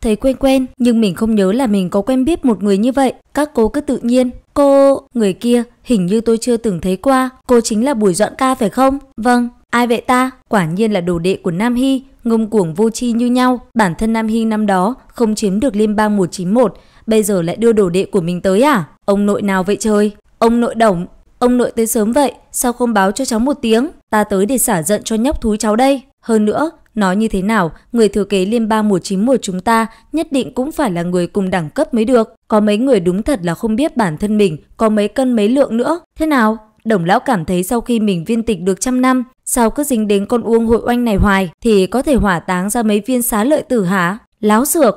Thấy quen quen, nhưng mình không nhớ là mình có quen biết một người như vậy. Các cô cứ tự nhiên. Cô... Người kia, hình như tôi chưa từng thấy qua. Cô chính là Bùi Doãn Ca phải không? Vâng. Ai vậy ta? Quả nhiên là đồ đệ của Nam Hy, ngông cuồng vô tri như nhau. Bản thân Nam Hy năm đó không chiếm được liên bang 191, bây giờ lại đưa đồ đệ của mình tới à? Ông nội nào vậy trời? Ông nội đồng, ông nội tới sớm vậy, sao không báo cho cháu một tiếng? Ta tới để xả giận cho nhóc thúi cháu đây. Hơn nữa, Nói như thế nào, người thừa kế liên bang 191 chúng ta nhất định cũng phải là người cùng đẳng cấp mới được. Có mấy người đúng thật là không biết bản thân mình, có mấy cân mấy lượng nữa. Thế nào? Đồng lão cảm thấy sau khi mình viên tịch được trăm năm, sao cứ dính đến con uông hội oanh này hoài thì có thể hỏa táng ra mấy viên xá lợi tử hả? Láo xược!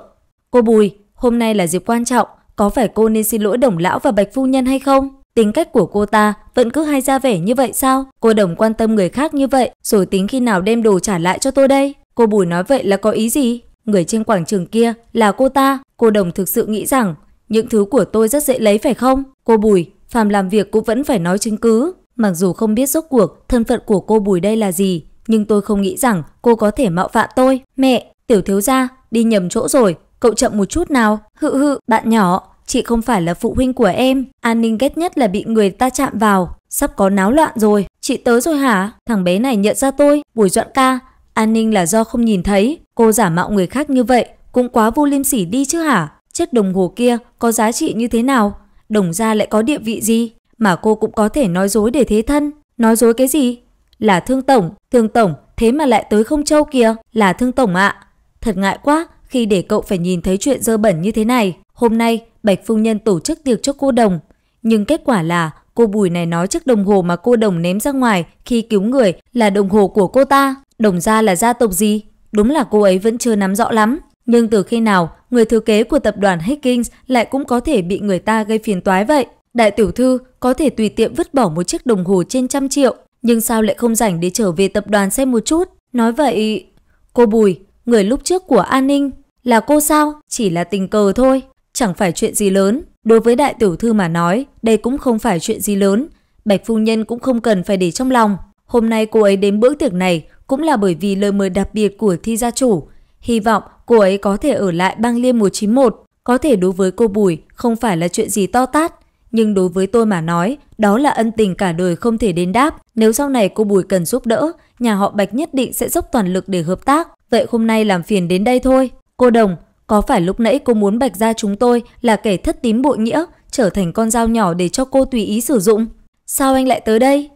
Cô Bùi, hôm nay là dịp quan trọng, có phải cô nên xin lỗi đồng lão và bạch phu nhân hay không? Tính cách của cô ta vẫn cứ hay ra vẻ như vậy sao? Cô đồng quan tâm người khác như vậy, rồi tính khi nào đem đồ trả lại cho tôi đây? Cô Bùi nói vậy là có ý gì? Người trên quảng trường kia là cô ta. Cô đồng thực sự nghĩ rằng những thứ của tôi rất dễ lấy phải không? Cô Bùi, phàm làm việc cũng vẫn phải nói chứng cứ. Mặc dù không biết rốt cuộc thân phận của cô Bùi đây là gì, nhưng tôi không nghĩ rằng cô có thể mạo phạm tôi. Mẹ, tiểu thiếu gia, đi nhầm chỗ rồi, cậu chậm một chút nào. Hự hự, bạn nhỏ, chị không phải là phụ huynh của em. An ninh ghét nhất là bị người ta chạm vào, sắp có náo loạn rồi. Chị tới rồi hả? Thằng bé này nhận ra tôi, Bùi Doãn ca. An ninh là do không nhìn thấy, cô giả mạo người khác như vậy, cũng quá vô liêm sỉ đi chứ hả? Chiếc đồng hồ kia có giá trị như thế nào? Đồng gia lại có địa vị gì? Mà cô cũng có thể nói dối để thế thân. Nói dối cái gì? Là thương tổng, thương tổng, thế mà lại tới không châu kia là thương tổng ạ. À. Thật ngại quá khi để cậu phải nhìn thấy chuyện dơ bẩn như thế này. Hôm nay Bạch Phu Nhân tổ chức tiệc cho cô đồng. Nhưng kết quả là cô Bùi này nói chiếc đồng hồ mà cô đồng ném ra ngoài khi cứu người là đồng hồ của cô ta. Đồng gia là gia tộc gì? Đúng là cô ấy vẫn chưa nắm rõ lắm. Nhưng từ khi nào người thừa kế của tập đoàn Higgins lại cũng có thể bị người ta gây phiền toái vậy? Đại tiểu thư có thể tùy tiện vứt bỏ một chiếc đồng hồ trên trăm triệu, nhưng sao lại không rảnh để trở về tập đoàn xem một chút? Nói vậy, cô Bùi, người lúc trước của An Ninh, là cô sao? Chỉ là tình cờ thôi chẳng phải chuyện gì lớn. Đối với đại tiểu thư mà nói, đây cũng không phải chuyện gì lớn. Bạch Phu Nhân cũng không cần phải để trong lòng. Hôm nay cô ấy đến bữa tiệc này cũng là bởi vì lời mời đặc biệt của thi gia chủ. Hy vọng cô ấy có thể ở lại băng Liêm 191. Có thể đối với cô Bùi không phải là chuyện gì to tát. Nhưng đối với tôi mà nói, đó là ân tình cả đời không thể đến đáp. Nếu sau này cô Bùi cần giúp đỡ, nhà họ Bạch nhất định sẽ dốc toàn lực để hợp tác. Vậy hôm nay làm phiền đến đây thôi. Cô Đồng, có phải lúc nãy cô muốn bạch ra chúng tôi là kẻ thất tín bội nghĩa, trở thành con dao nhỏ để cho cô tùy ý sử dụng? Sao anh lại tới đây?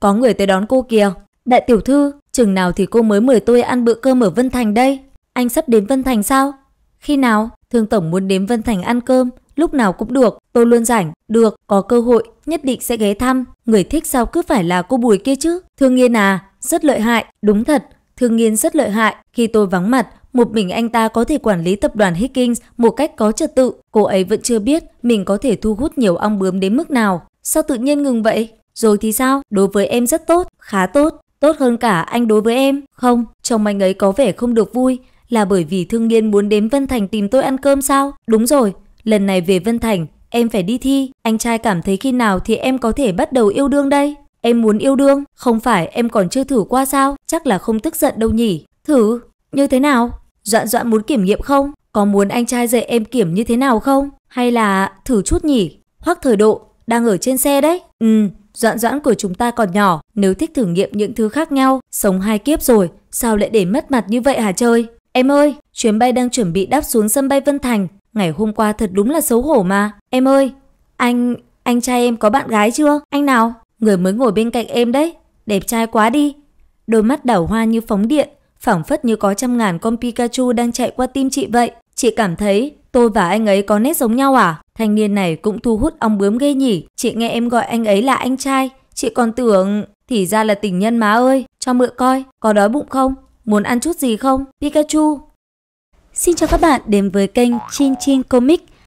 Có người tới đón cô kìa. Đại tiểu thư, chừng nào thì cô mới mời tôi ăn bữa cơm ở Vân Thành đây? Anh sắp đến Vân Thành sao? Khi nào? Thương Tổng muốn đến Vân Thành ăn cơm, lúc nào cũng được, tôi luôn rảnh, được, có cơ hội, nhất định sẽ ghé thăm. Người thích sao cứ phải là cô Bùi kia chứ? Thương Nghiên à, rất lợi hại, đúng thật, Thương Nghiên rất lợi hại, khi tôi vắng mặt, một mình anh ta có thể quản lý tập đoàn Higgins một cách có trật tự. Cô ấy vẫn chưa biết mình có thể thu hút nhiều ong bướm đến mức nào. Sao tự nhiên ngừng vậy? Rồi thì sao? Đối với em rất tốt, khá tốt. Tốt hơn cả anh đối với em. Không, chồng anh ấy có vẻ không được vui. Là bởi vì thương nghiên muốn đến Vân Thành tìm tôi ăn cơm sao? Đúng rồi, lần này về Vân Thành, em phải đi thi. Anh trai cảm thấy khi nào thì em có thể bắt đầu yêu đương đây? Em muốn yêu đương, không phải em còn chưa thử qua sao? Chắc là không tức giận đâu nhỉ? Thử, như thế nào? Dọn dọn muốn kiểm nghiệm không? Có muốn anh trai dạy em kiểm như thế nào không? Hay là thử chút nhỉ? Hoắc thời độ, đang ở trên xe đấy. Ừ, dọn Doãn của chúng ta còn nhỏ, nếu thích thử nghiệm những thứ khác nhau, sống hai kiếp rồi, sao lại để mất mặt như vậy hả chơi? Em ơi, chuyến bay đang chuẩn bị đáp xuống sân bay Vân Thành, ngày hôm qua thật đúng là xấu hổ mà. Em ơi, anh, anh trai em có bạn gái chưa? Anh nào? Người mới ngồi bên cạnh em đấy, đẹp trai quá đi. Đôi mắt đảo hoa như phóng điện, phảng phất như có trăm ngàn con Pikachu đang chạy qua tim chị vậy. Chị cảm thấy tôi và anh ấy có nét giống nhau à? Thanh niên này cũng thu hút ong bướm ghê nhỉ. Chị nghe em gọi anh ấy là anh trai. Chị còn tưởng thì ra là tình nhân má ơi. Cho mượn coi, có đói bụng không? Muốn ăn chút gì không? Pikachu. Xin chào các bạn đến với kênh Chin Chin Comic.